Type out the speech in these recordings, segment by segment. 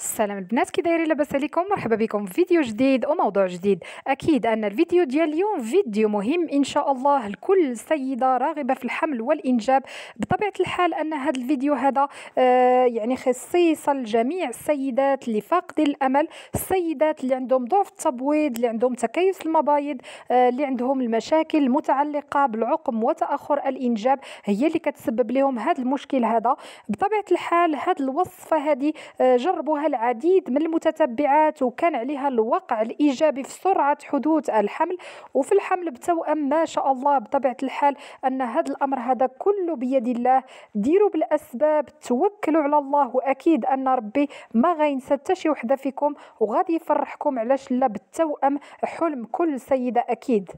السلام البنات كي دايرين لاباس عليكم مرحبا بكم في فيديو جديد وموضوع جديد اكيد ان الفيديو ديال اليوم فيديو مهم ان شاء الله لكل سيده راغبه في الحمل والانجاب بطبيعه الحال ان هذا الفيديو هذا آه يعني خصيصا لجميع السيدات اللي فاقد الامل السيدات اللي عندهم ضعف التبويض اللي عندهم تكيس المبايض آه اللي عندهم المشاكل المتعلقه بالعقم وتاخر الانجاب هي اللي كتسبب لهم هذا المشكل هذا بطبيعه الحال هذه الوصفه هذه آه جربوها العديد من المتتبعات وكان عليها الوقع الإيجابي في سرعة حدوث الحمل وفي الحمل بتوأم ما شاء الله بطبيعة الحال أن هذا الأمر هذا كله بيد الله ديروا بالأسباب توكلوا على الله وأكيد أن ربي ما غينسى حتى شي وحده فيكم وغادي يفرحكم علاش لا بالتوأم حلم كل سيده اكيد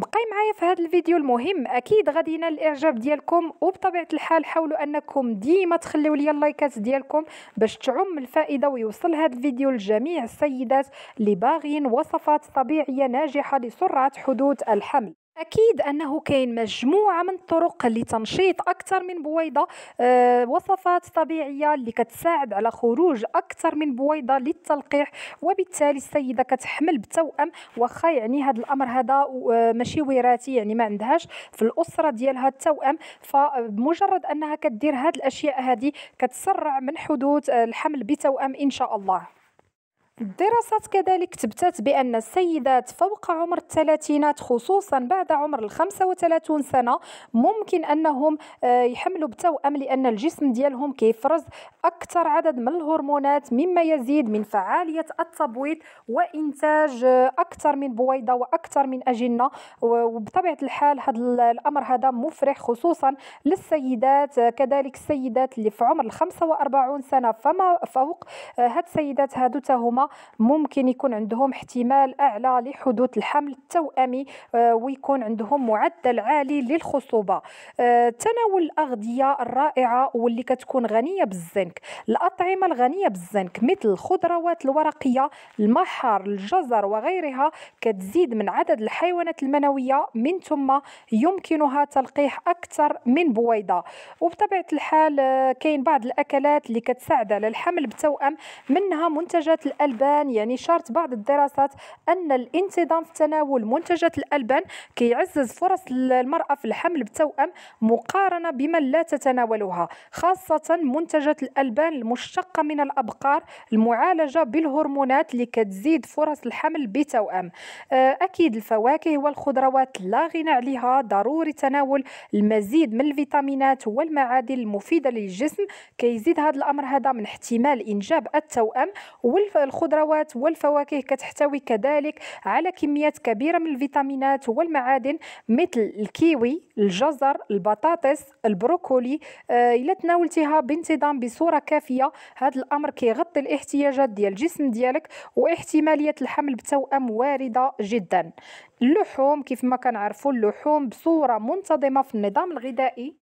بقاي معايا في هذا الفيديو المهم اكيد غادي ينال الاعجاب ديالكم وبطبيعه الحال حاولوا انكم ديما تخليوا لي اللايكات ديالكم باش تعم الفائده ويوصل هذا الفيديو لجميع السيدات اللي باغيين وصفات طبيعيه ناجحه لسرعه حدوث الحمل أكيد أنه كاين مجموعة من الطرق لتنشيط أكثر من بويضة آه، وصفات طبيعية اللي كتساعد على خروج أكثر من بويضة للتلقيح وبالتالي السيدة كتحمل بتوأم وخا يعني هذا الأمر هذا آه، ماشي وراثي يعني ما عندهاش في الأسرة ديالها التوأم فمجرد أنها كدير هذه الأشياء هذه كتسرع من حدوث آه، الحمل بتوأم إن شاء الله الدراسات كذلك تبتت بأن السيدات فوق عمر الثلاثينات خصوصا بعد عمر الخمسة وثلاثون سنة ممكن أنهم آه، يحملوا بتوأم لأن الجسم ديالهم كيفرز أكثر عدد من الهرمونات مما يزيد من فعالية التبويض وإنتاج أكثر من بويضة وأكثر من أجنة وبطبيعة الحال هذا الأمر هذا مفرح خصوصا للسيدات كذلك السيدات اللي في عمر 45 سنة فما فوق آه، هاد السيدات هادو تاهما ممكن يكون عندهم احتمال أعلى لحدوث الحمل التوأمي آه، ويكون عندهم معدل عالي للخصوبة آه، تناول الأغذية الرائعة واللي كتكون غنية بالزنك الزنك الأطعمة الغنية بالزنك مثل الخضروات الورقية المحار الجزر وغيرها كتزيد من عدد الحيوانات المنوية من ثم يمكنها تلقيح أكثر من بويضة وبطبيعة الحال آه، كاين بعض الأكلات اللي كتساعد على الحمل بتوأم منها منتجات الألبان يعني شارت بعض الدراسات أن الانتظام في تناول منتجات الألبان كيعزز فرص المرأة في الحمل بتوأم مقارنة بمن لا تتناولها خاصة منتجات الألبان الألبان المشتقة من الأبقار المعالجة بالهرمونات اللي كتزيد فرص الحمل بتوأم آه، أكيد الفواكه والخضروات لا غنى عليها ضروري تناول المزيد من الفيتامينات والمعادن المفيدة للجسم كيزيد هذا الأمر هذا من احتمال إنجاب التوأم والخضروات والفواكه كتحتوي كذلك على كميات كبيرة من الفيتامينات والمعادن مثل الكيوي الجزر البطاطس البروكولي آه، إلا تناولتها بانتظام بصورة بصوره كافيه هذا الامر كيغطي الاحتياجات ديال الجسم ديالك واحتماليه الحمل بتوأم وارده جدا اللحوم كيف ما كنعرفوا اللحوم بصوره منتظمه في النظام الغذائي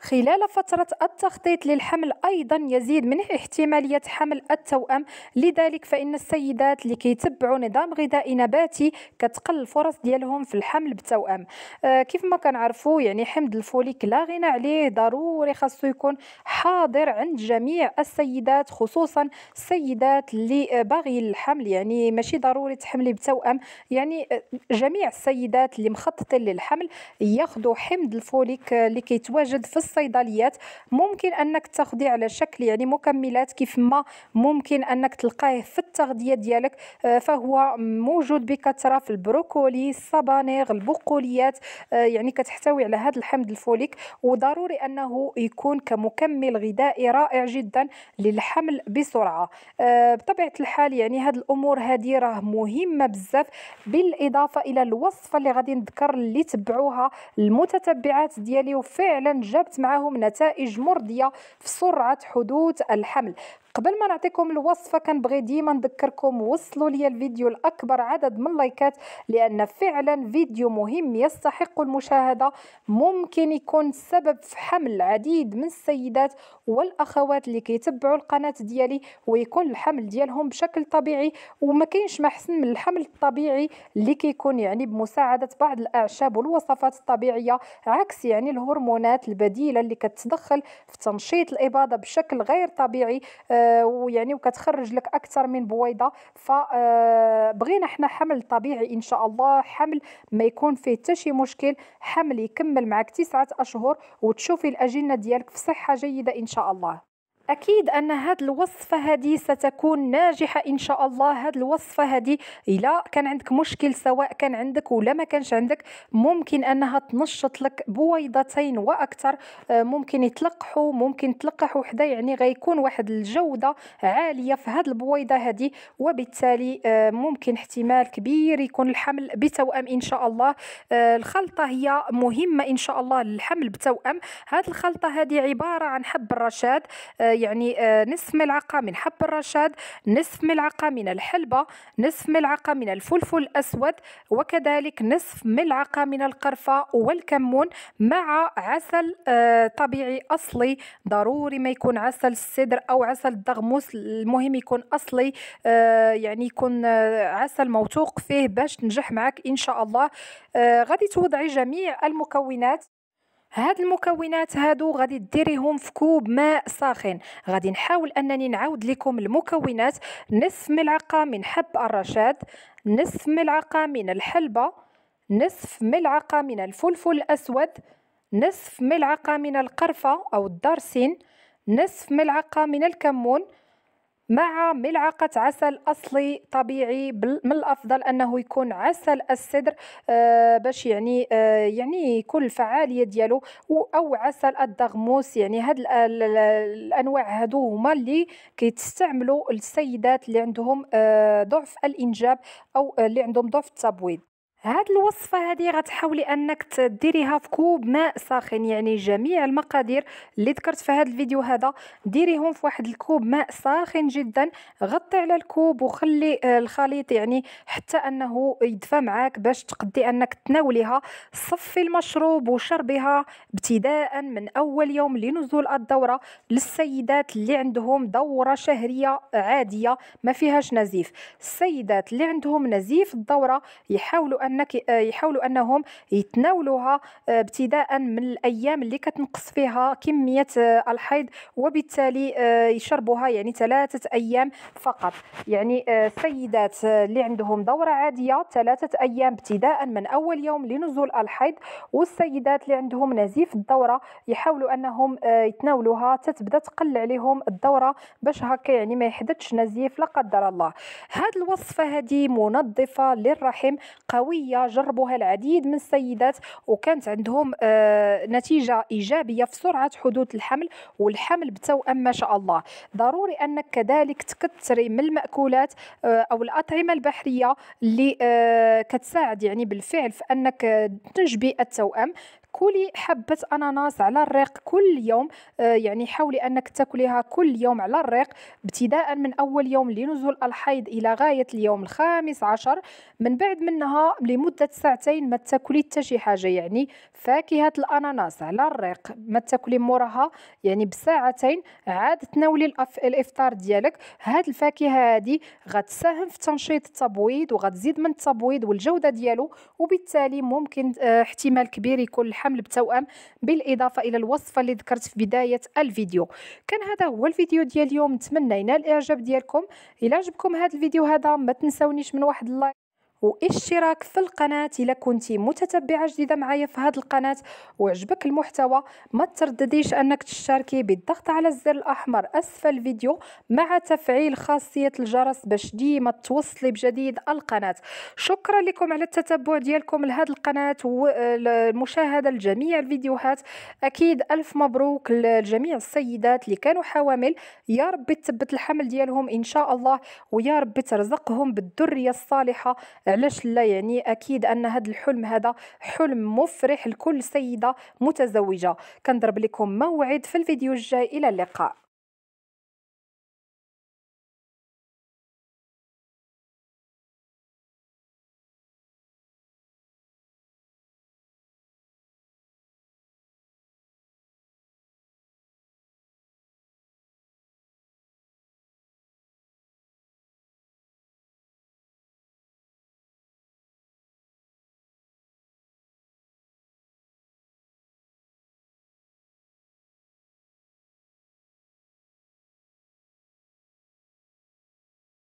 خلال فترة التخطيط للحمل أيضا يزيد من احتمالية حمل التوأم لذلك فإن السيدات اللي كيتبعوا نظام غذائي نباتي كتقل الفرص ديالهم في الحمل بتوأم آه كيف ما عرفوا يعني حمض الفوليك لا غنى عليه ضروري خاصو يكون حاضر عند جميع السيدات خصوصا السيدات اللي آه، باغي الحمل يعني ماشي ضروري تحملي بتوأم يعني آه، جميع السيدات اللي مخططين للحمل ياخذوا حمض الفوليك اللي آه، كيتواجد في الصيدليات ممكن انك تاخذيه على شكل يعني مكملات كيف ما ممكن انك تلقاه في التغذيه ديالك آه، فهو موجود بكثره في البروكولي الصبانغ البقوليات آه، يعني كتحتوي على هذا الحمض الفوليك وضروري انه يكون كمكمل غذائي رائع جدا للحمل بسرعه آه، بطبيعه الحال يعني هذه الامور هذه راه مهمه بزاف بالاضافه الى الوصفه اللي غادي نذكر اللي تبعوها المتتبعات ديالي وفعلا جابت معهم نتائج مرضية في سرعة حدوث الحمل قبل ما نعطيكم الوصفه كنبغي ديما نذكركم وصلوا لي الفيديو لاكبر عدد من اللايكات لان فعلا فيديو مهم يستحق المشاهده ممكن يكون سبب في حمل العديد من السيدات والاخوات اللي كيتبعوا القناه ديالي ويكون الحمل ديالهم بشكل طبيعي وما كاينش ما احسن من الحمل الطبيعي اللي كيكون يعني بمساعده بعض الاعشاب والوصفات الطبيعيه عكس يعني الهرمونات البديله اللي كتدخل في تنشيط الاباضه بشكل غير طبيعي آه، ويعني وكتخرج لك اكثر من بويضه فبغينا آه، حنا حمل طبيعي ان شاء الله حمل ما يكون فيه حتى شي مشكل حمل يكمل معك تسعة اشهر وتشوفي الاجنه ديالك في صحه جيده ان شاء الله أكيد أن هذه الوصفة هذه ستكون ناجحة إن شاء الله هذه الوصفة هذه إلا كان عندك مشكل سواء كان عندك ولا ما كانش عندك ممكن أنها تنشط لك بويضتين وأكثر آه، ممكن يتلقحوا ممكن تلقحوا حدا يعني غيكون واحد الجودة عالية في هذه البويضة هذه وبالتالي آه، ممكن احتمال كبير يكون الحمل بتوأم إن شاء الله آه، الخلطة هي مهمة إن شاء الله للحمل بتوأم هذه الخلطة هذه عبارة عن حب الرشاد يعني آه، نصف ملعقة من حب الرشاد نصف ملعقة من الحلبة نصف ملعقة من الفلفل الأسود وكذلك نصف ملعقة من القرفة والكمون مع عسل آه، طبيعي أصلي ضروري ما يكون عسل السدر أو عسل الدغموس المهم يكون أصلي آه، يعني يكون عسل موثوق فيه باش تنجح معك إن شاء الله غادي توضعي جميع المكونات هاد المكونات هادو غادي ديريهم في كوب ماء ساخن غادي نحاول انني نعاود لكم المكونات نصف ملعقه من حب الرشاد نصف ملعقه من الحلبه نصف ملعقه من الفلفل الاسود نصف ملعقه من القرفه او الدارسين نصف ملعقه من الكمون مع ملعقة عسل أصلي طبيعي من الأفضل أنه يكون عسل السدر آه، باش يعني آه، يعني يكون الفعالية ديالو أو عسل الدغموس يعني هاد الأنواع هادو هما اللي كيتستعملوا السيدات اللي عندهم آه، ضعف الإنجاب أو اللي عندهم ضعف التبويض هاد الوصفه هذه غتحاولي انك ديريها في كوب ماء ساخن يعني جميع المقادير اللي ذكرت في هذا الفيديو هذا ديريهم في واحد الكوب ماء ساخن جدا غطي على الكوب وخلي آه، الخليط يعني حتى انه يدفى معاك باش تقدي انك تناوليها صفي المشروب وشربها ابتداء من اول يوم لنزول الدوره للسيدات اللي عندهم دوره شهريه عاديه ما فيهاش نزيف السيدات اللي عندهم نزيف الدوره يحاولوا انك آه، يحاولوا انهم يتناولوها آه، ابتداء من الايام اللي كتنقص فيها كميه آه، الحيض وبالتالي يشربوها يعني ثلاثه ايام فقط يعني السيدات اللي عندهم دوره عاديه ثلاثه ايام ابتداء من اول يوم لنزول الحيض والسيدات اللي عندهم نزيف الدوره يحاولوا انهم يتناولوها تتبدا تقل عليهم الدوره باش هكا يعني ما يحدثش نزيف لا قدر الله هذه الوصفه هذه منظفه للرحم قويه عمليه جربوها العديد من السيدات وكانت عندهم آه، نتيجه ايجابيه في سرعه حدوث الحمل والحمل بتوأم ما شاء الله ضروري انك كذلك تكثري من الماكولات آه، او الاطعمه البحريه اللي آه، كتساعد يعني بالفعل في انك تنجبي التوأم كلي حبه اناناس على الريق كل يوم آه، يعني حاولي انك تاكليها كل يوم على الريق ابتداء من اول يوم لنزول الحيض الى غايه اليوم الخامس عشر من بعد منها لمده ساعتين ما تاكلي حتى شي حاجه يعني فاكهه الاناناس على الريق ما تاكلي موراها يعني بساعتين عاد تناولي الافطار ديالك هاد الفاكهه هادي غتساهم في تنشيط التبويض وغتزيد من التبويض والجوده ديالو وبالتالي ممكن آه، احتمال كبير يكون الحمل الحمل بالتوأم بالإضافة إلى الوصفة اللي ذكرت في بداية الفيديو كان هذا هو الفيديو ديال اليوم نتمنى ينال الإعجاب ديالكم إلى عجبكم هذا الفيديو هذا ما تنسونيش من واحد اللايك واشتراك في القناة إذا كنت متتبعة جديدة معايا في هذه القناة وعجبك المحتوى ما تردديش أنك تشتركي بالضغط على الزر الأحمر أسفل الفيديو مع تفعيل خاصية الجرس باش ديما توصلي بجديد القناة شكرا لكم على التتبع ديالكم لهذه القناة والمشاهدة لجميع الفيديوهات أكيد ألف مبروك لجميع السيدات اللي كانوا حوامل يا رب تثبت الحمل ديالهم إن شاء الله ويا رب ترزقهم بالذرية الصالحة علاش لا يعني اكيد ان هذا الحلم هذا حلم مفرح لكل سيده متزوجه كنضرب لكم موعد في الفيديو الجاي الى اللقاء